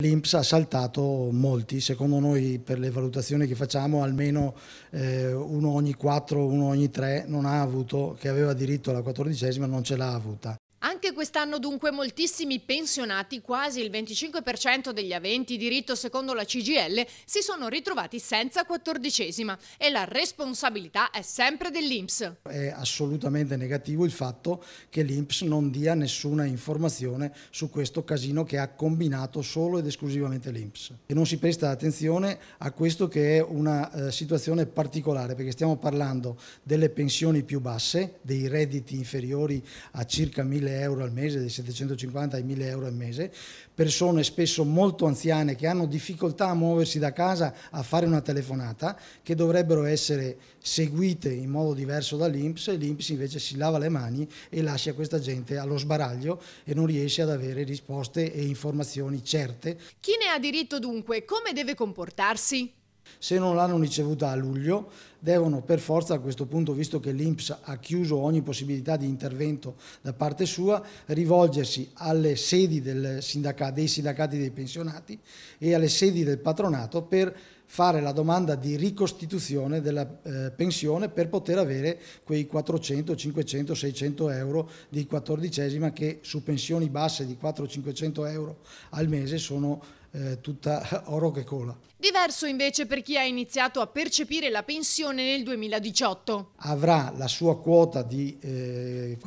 L'Inps ha saltato molti, secondo noi per le valutazioni che facciamo almeno eh, uno ogni quattro, uno ogni tre non ha avuto, che aveva diritto alla quattordicesima non ce l'ha avuta. Anche quest'anno dunque moltissimi pensionati, quasi il 25% degli aventi diritto secondo la CGL, si sono ritrovati senza quattordicesima e la responsabilità è sempre dell'Inps. È assolutamente negativo il fatto che l'Inps non dia nessuna informazione su questo casino che ha combinato solo ed esclusivamente l'Inps. non si presta attenzione a questo che è una eh, situazione particolare perché stiamo parlando delle pensioni più basse, dei redditi inferiori a circa 1000 euro euro al mese, dai 750 ai 1000 euro al mese, persone spesso molto anziane che hanno difficoltà a muoversi da casa a fare una telefonata, che dovrebbero essere seguite in modo diverso dall'Inps, l'Inps invece si lava le mani e lascia questa gente allo sbaraglio e non riesce ad avere risposte e informazioni certe. Chi ne ha diritto dunque? Come deve comportarsi? Se non l'hanno ricevuta a luglio, devono per forza a questo punto, visto che l'INPS ha chiuso ogni possibilità di intervento da parte sua, rivolgersi alle sedi sindacato, dei sindacati dei pensionati e alle sedi del patronato per fare la domanda di ricostituzione della eh, pensione per poter avere quei 400, 500, 600 euro di quattordicesima che su pensioni basse di 400-500 euro al mese sono eh, tutta oro che cola. Diverso invece per chi ha iniziato a percepire la pensione nel 2018. Avrà la sua quota di eh,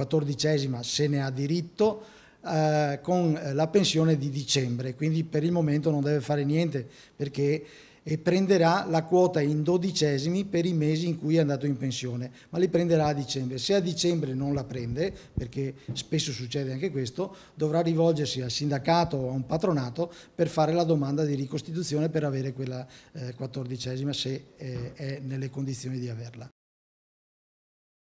se ne ha diritto, eh, con eh, la pensione di dicembre, quindi per il momento non deve fare niente perché e prenderà la quota in dodicesimi per i mesi in cui è andato in pensione, ma li prenderà a dicembre. Se a dicembre non la prende, perché spesso succede anche questo, dovrà rivolgersi al sindacato o a un patronato per fare la domanda di ricostituzione per avere quella eh, quattordicesima eh, se eh, è nelle condizioni di averla.